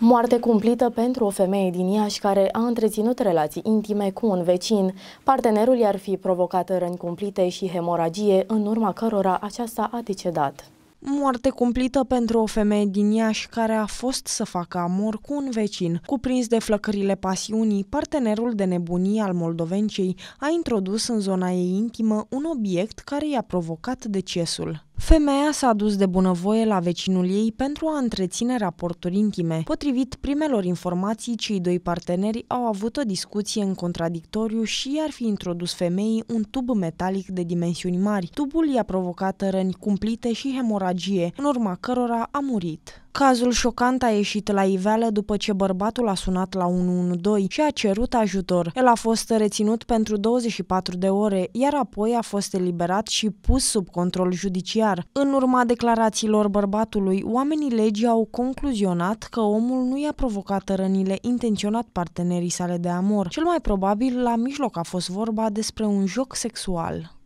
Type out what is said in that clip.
Moarte cumplită pentru o femeie din Iași care a întreținut relații intime cu un vecin. Partenerul i-ar fi provocat răni cumplite și hemoragie, în urma cărora aceasta a decedat. Moarte cumplită pentru o femeie din Iași care a fost să facă amor cu un vecin. Cuprins de flăcările pasiunii, partenerul de nebunie al moldovencei a introdus în zona ei intimă un obiect care i-a provocat decesul. Femeia s-a dus de bunăvoie la vecinul ei pentru a întreține raporturi intime. Potrivit primelor informații, cei doi parteneri au avut o discuție în contradictoriu și ar fi introdus femeii un tub metalic de dimensiuni mari. Tubul i-a provocat răni cumplite și hemoragie, în urma cărora a murit. Cazul șocant a ieșit la iveală după ce bărbatul a sunat la 112 și a cerut ajutor. El a fost reținut pentru 24 de ore, iar apoi a fost eliberat și pus sub control judiciar. În urma declarațiilor bărbatului, oamenii legii au concluzionat că omul nu i-a provocat rănile intenționat partenerii sale de amor. Cel mai probabil, la mijloc a fost vorba despre un joc sexual.